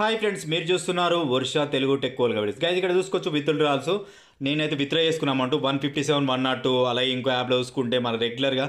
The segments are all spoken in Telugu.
హాయ్ ఫ్రెండ్స్ మీరు చూస్తున్నారు వర్ష తెలుగు టెక్ కోల్గా వీడియోస్ గైజ్ ఇక్కడ చూసుకోవచ్చు విత్డ్రాల్స్ నేనైతే విత్డ్రా చేసుకున్నామంటూ one fifty seven one nought two అలాగే ఇంకో యాప్లో చూసుకుంటే మన రెగ్యులర్గా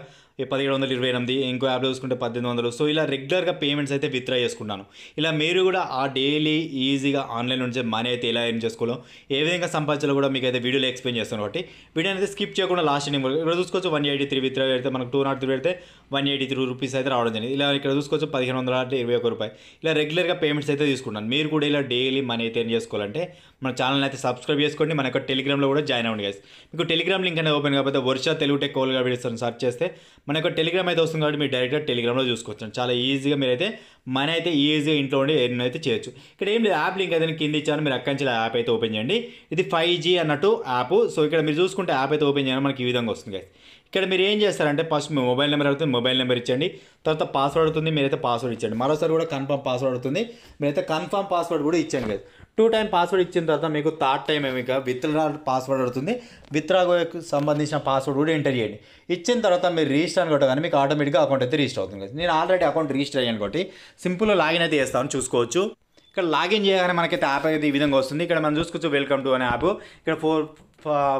పదిహేడు వందల ఇరవై ఎనిమిది ఇంకో యాప్లో చూసుకుంటే పద్దెనిమిది వందలు సో ఇలా రెగ్యులర్గా పేమెంట్స్ అయితే విత్డ్రా చేసుకున్నాను ఇలా మీరు కూడా ఆ డైలీ ఈజీగా ఆన్లైన్ నుంచి మనీ అయితే ఎలా ఏం చేసుకోవాలో ఏ విధంగా సంపాదించాలో కూడా మీకు అయితే వీడియోలో ఎక్స్ప్లెయిన్ చేస్తాను కాబట్టి వీడియో అయితే స్కిప్ చేయకుండా లాస్ట్ ఎండింగ్ ఇక్కడ చూసుకోవచ్చు వన్ ఎయిటీ త్రీ విత్డ్రా పెడితే మనకు టూ నాట్ త్రీ పెడితే వన్ ఎయిటీ త్రీ రూపీస్ అయితే రావడం జరిగింది ఇలా ఇక్కడ చూసుకోవచ్చు పదిహేను వందల అంటే ఇరవై ఒక రూపాయి ఇలా రెగ్యులర్గా పేమెంట్స్ అయితే తీసుకున్నాను మీరు కూడా ఇలా డైలీ మనీ అయితే ఏం చేసుకోవాలంటే మన ఛానల్ అయితే సబ్స్క్రైబ్ చేసుకోండి మన యొక్క టెలిగ్రామ్లో కూడా జాయిన్ అవ్వండి గైస్ మీకు టెలిగ్రామ్ లింక్ అనేది ఓపెన్ కాకపోతే వర్షా తెలుగు టెక్ కోల్గా వీడియోస్ సర్చ్ చేస్తే మనకు టెలిగ్రామ్ అయితే వస్తుంది కాబట్టి మీరు డైరెక్ట్గా టెలిగ్రామ్లో చూసుకోవచ్చు చాలా ఈజీగా మీరు అయితే మనీ అయితే ఈజీగా ఇంట్లో ఉండి ఎన్నో అయితే చేయొచ్చు ఇక్కడ ఏం లేదు యాప్ లింక్ అయితే కింద ఇచ్చాను మీరు అక్కడి నుంచి యాప్ అయితే ఓపెన్ చేయండి ఇది ఫైవ్ జీ అన్నట్టు యాప్ సో ఇక్కడ మీరు చూసుకుంటే యాప్ అయితే ఓపెన్ చేయాలి మనకి ఈ విధంగా వస్తుంది కదా ఇక్కడ మీరు ఏం చేస్తారంటే ఫస్ట్ మీ మొబైల్ నెంబర్ అడుగుతుంది మొబైల్ నెంబర్ ఇచ్చండి తర్వాత పాస్వర్డ్ అవుతుంది మీరైతే పాస్వర్డ్ ఇచ్చండి మరోసారి కూడా కన్ఫర్మ్ పాస్వర్డ్ అవుతుంది మీరైతే కన్ఫర్మ్ పాస్వర్డ్ కూడా ఇచ్చాను కదా టూ టైం పాస్వర్డ్ ఇచ్చిన తర్వాత మీకు థర్డ్ టైం ఇక విత్డ్రా పాస్వర్డ్ అడుగుతుంది విత్డ్రాకు సంబంధించిన పాస్వర్డ్ కూడా ఎంటర్ చేయండి ఇచ్చిన తర్వాత మీరు రిజిస్టర్ అని కొట్టగానే మీకు ఆటోమేటిక్గా అకౌంట్ అయితే రిజిస్టర్ అవుతుంది నేను ఆల్రెడీ అకౌంట్ రిజిస్టర్ అయ్యాను కాబట్టి సింపుల్ లాగిన్ అయితే చేస్తాను చూసుకోవచ్చు ఇక్కడ లాగిన్ చేయగానే మనకైతే యాప్ అయితే ఈ విధంగా వస్తుంది ఇక్కడ మనం చూసుకోవచ్చు వెల్కమ్ టు అనే యాప్ ఇక్కడ four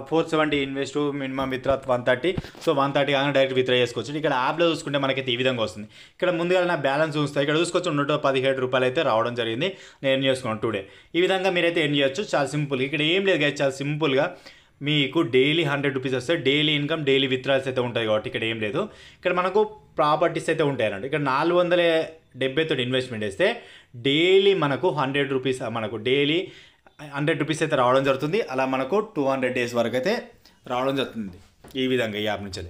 four seventy invest minimum withdraw one thirty so one thirty కాగానే డైరెక్ట్ విత్రా చేసుకోవచ్చు ఇక్కడ యాప్లో చూసుకుంటే మనకైతే ఈ విధంగా వస్తుంది ఇక్కడ ముందుగా నా బ్యాలెన్స్ చూస్తే ఇక్కడ చూసుకోవచ్చు నూట పదిహేడు రూపాయలు అయితే రావడం జరిగింది నేను ఎన్ చేసుకున్నాను టూడే ఈ విధంగా మీరైతే ఎన్ చేయొచ్చు చాలా సింపుల్గా ఇక్కడ ఏం లేదు కదా చాలా సింపుల్గా మీకు డైలీ హండ్రెడ్ రూపీస్ వస్తాయి డైలీ ఇన్కమ్ డైలీ విత్డ్రాల్స్ అయితే ఉంటాయి కాబట్టి ఇక్కడ ఏం లేదు ఇక్కడ మనకు ప్రాపర్టీస్ అయితే ఉంటాయన్నమాట ఇక్కడ నాలుగు వందల తోటి ఇన్వెస్ట్మెంట్ వేస్తే డైలీ మనకు హండ్రెడ్ రూపీస్ మనకు డైలీ హండ్రెడ్ రూపీస్ అయితే రావడం జరుగుతుంది అలా మనకు టూ హండ్రెడ్ డేస్ వరకు అయితే రావడం జరుగుతుంది ఈ విధంగా ఈ యాప్ నుంచి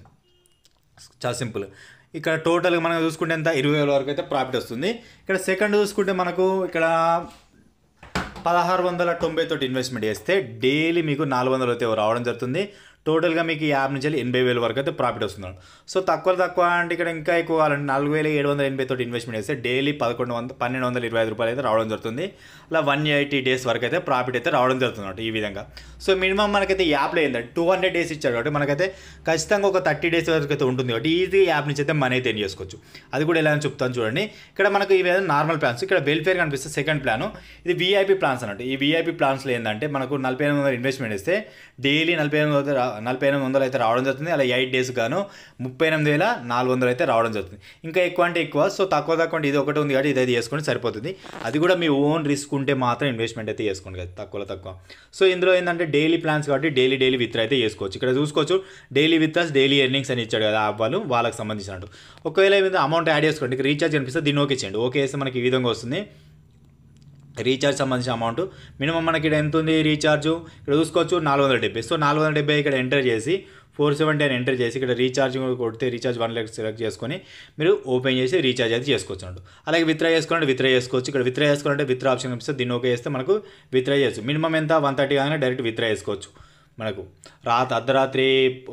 చాలా సింపుల్ ఇక్కడ టోటల్గా మనం చూసుకుంటే ఎంత ఇరవై వేల వరకు అయితే ప్రాఫిట్ వస్తుంది ఇక్కడ సెకండ్ చూసుకుంటే మనకు ఇక్కడ పదహారు వందల తొంభై తోటి ఇన్వెస్ట్మెంట్ చేస్తే డైలీ మీకు నాలుగు వందలు అయితే రావడం జరుగుతుంది టోటల్గా మీకు యాప్ నుంచి ఎనభై వేల వరకు అయితే ప్రాఫిట్ వస్తుంది సో తక్కువ తక్కువ అంటే ఇక్కడ ఇంకా ఎక్కువ కావాలంటే నాలుగు వేల ఏడు వందల ఎనభై తోటి ఇన్వెస్ట్మెంట్ చేస్తే డైలీ పదకొండు వంద పన్నెండు వందల ఇరవై ఐదు రూపాయలు అయితే రావడం జరుగుతుంది అలా వన్ ఎయిటీ డేస్ వరకు అయితే ప్రాఫిట్ అయితే రావడం జరుగుతుంది ఈ విధంగా సో మినిమం మనకైతే యాప్లో ఏంటంటే టూ హండ్రెడ్ డేస్ ఇచ్చారు కాబట్టి మనకైతే ఖచ్చితంగా ఒక థర్టీ డేస్ వరకు అయితే ఉంటుంది కాబట్టి ఈజీ యాప్ నుంచి అయితే మనీ అయితే చేసుకోవచ్చు అది కూడా ఎలా అని చెప్తాను చూడండి ఇక్కడ మనకు ఇవి నార్మల్ ప్లాన్స్ ఇక్కడ వెల్ఫేర్ కనిపిస్తే సెకండ్ ప్లాన్ ఇది వీఐపీ ప్లాన్స్ అన్నట్టు ఈ వీఐపీ ప్లాన్స్లో ఏంటంటే మనకు నలభై ఎనిమిది వందల ఇన్వెస్ట్మెంట్ వేస్తే డైలీ నలభై ఎనిమిది వందల నలభై ఎనిమిది వందలు అయితే రావడం జరుగుతుంది అలా ఎయిట్ డేస్ గాను ముప్పై ఎనిమిది వేల నాలుగు వందలు అయితే రావడం జరుగుతుంది ఇంకా ఎక్కువ అంటే ఎక్కువ సో తక్కువ తక్కువ అంటే ఇది ఒకటి ఉంది కాబట్టి ఇది చేసుకుని సరిపోతుంది అది కూడా మీ ఓన్ రిస్క్ ఉంటే మాత్రం ఇన్వెస్ట్మెంట్ అయితే చేసుకోండి కదా తక్కువ తక్కువ సో ఇందులో ఏంటంటే డైలీ ప్లాన్స్ కాబట్టి డైలీ డైలీ విత్ అయితే చేసుకోవచ్చు ఇక్కడ చూసుకోవచ్చు డైలీ విత్స్ డైలీ ఎర్నింగ్స్ అని ఇచ్చాడు కదా వాళ్ళు వాళ్ళకి సంబంధించినట్టు ఒకవేళ అమౌంట్ యాడ్ చేసుకోండి రీఛార్జ్ కనిపిస్తే దీన్ని ఓకే చేయండి ఓకే చేస్తే మనకి ఈ విధంగా వస్తుంది రీఛార్జ్ సంబంధించిన అమౌంట్ మినిమం మనకి ఇక్కడ ఎంత ఉంది రీఛార్జ్ ఇక్కడ చూసుకోవచ్చు నాలుగు వందల డెబ్బై సో నాలుగు వందల డెబ్బై ఇక్కడ ఎంటర్ చేసి ఫోర్ సెవెంటీ అని ఎంటర్ చేసి ఇక్కడ రీఛార్జ్ కొడితే రీఛార్జ్ వన్ లెక్ సెలెక్ట్ చేసుకొని మీరు ఓపెన్ చేసి రీఛార్జ్ అయితే చేసుకోవచ్చు అండి అలాగే విత్రా చేసుకోవాలంటే విత్రా చేసుకోవచ్చు ఇక్కడ విత్డ్రా చేసుకోవాలంటే విత్రా ఆప్షన్ కనిపిస్తే దీన్ని ఓకే చేస్తే మనకు విత్రా చేయొచ్చు మినిమం ఎంత వన్ థర్టీ కానీ డైరెక్ట్ విత్రా చేసుకోవచ్చు మనకు రాత అర్ధరాత్రి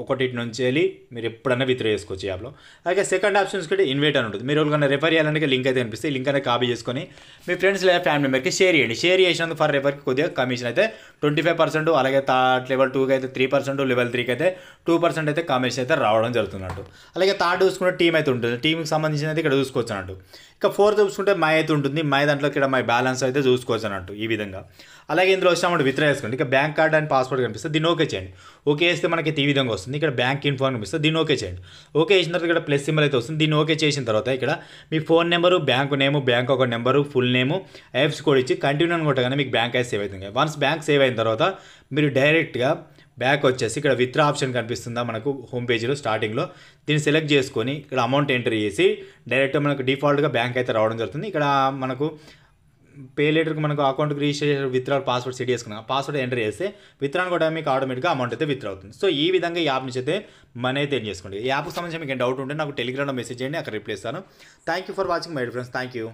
ఒకటి నుంచి వెళ్ళి మీరు ఎప్పుడన్నా విత్డ్రా చేసుకోవచ్చు యాప్లో అలాగే సెకండ్ ఆప్షన్స్ కంటే ఇన్వైట్ అని ఉంటుంది మీరు ఎవరికైనా రిఫర్ చేయాలంటే లింక్ అయితే కనిపిస్తే లింక్ అయితే కాపీ చేసుకొని మీ ఫ్రెండ్స్ లేదా ఫ్యామిలీ మెంబర్కి షేర్ చేయండి షేర్ చేసినందుకు ఫర్ రిఫర్కి కొద్దిగా కమిషన్ అయితే ట్వంటీ ఫైవ్ పర్సెంట్ అలాగే థర్డ్ లెవెల్ టూకి అయితే త్రీ పర్సెంట్ లెవెల్ త్రీకి అయితే టూ పర్సెంట్ అయితే కమిషన్ అయితే రావడం జరుగుతున్నట్టు అలాగే థర్డ్ చూసుకున్న టీం అయితే ఉంటుంది టీంకి సంబంధించిన అయితే ఇక్కడ చూసుకోవచ్చు అన్నట్టు ఇక ఫోర్ చూసుకుంటే మై అయితే ఉంటుంది మై దాంట్లో ఇక్కడ మై బ్యాలెన్స్ అయితే చూసుకోవచ్చు అన్నట్టు ఈ విధంగా అలాగే ఇందులో వచ్చినప్పుడు విత్డ్రా చేసుకోండి ఇక బ్యాంక్ కార్డ్ అండ్ పాస్వర్డ్ కనిపిస్తే దీన్ని ఓకే చేయండి ఓకే చేస్తే మనకి ఈ విధంగా వస్తుంది ఇక్కడ బ్యాంక్ ఇన్ఫో కనిపిస్తుంది దీన్ని ఓకే చేయండి ఓకే చేసిన తర్వాత ఇక్కడ ప్లస్ సింబల్ అయితే వస్తుంది దీన్ని ఓకే చేసిన తర్వాత ఇక్కడ మీ phone number bank name bank ఒక number full name IFSC code ఇచ్చి కంటిన్యూ అనుకుంటా మీకు బ్యాంక్ అయితే సేవ్ అవుతుంది వన్స్ బ్యాంక్ సేవ్ అయిన తర్వాత మీరు డైరెక్ట్గా బ్యాక్ వచ్చేసి ఇక్కడ విత్రా ఆప్షన్ కనిపిస్తుందా మనకు హోమ్ పేజీలో స్టార్టింగ్లో దీన్ని సెలెక్ట్ చేసుకొని ఇక్కడ అమౌంట్ ఎంటర్ చేసి డైరెక్ట్ మనకు డిఫాల్ట్గా బ్యాంక్ అయితే రావడం జరుగుతుంది ఇక్కడ మనకు పే లీటర్కి మనకు అకౌంట్కి రిజిస్టర్ విత్డ్రా పాస్వర్డ్ సెట్ చేసుకున్నాం పాస్వర్డ్ ఎంటర్ చేస్తే విత్డ్రాన్ కూడా మీకు ఆటోమేటిక్గా అమౌంట్ అయితే విత్డ్రా అవుతుంది సో ఈ విధంగా ఈ యాప్ నుంచి అయితే మనీ అయితే ఏం చేసుకోండి ఈ యాప్కి సంబంధించి మీకు డౌట్ ఉంటే నాకు టెలిగ్రామ్లో మెసేజ్ చేయండి అక్కడ రిప్లై ఇస్తాను thank you for watching my friends thank you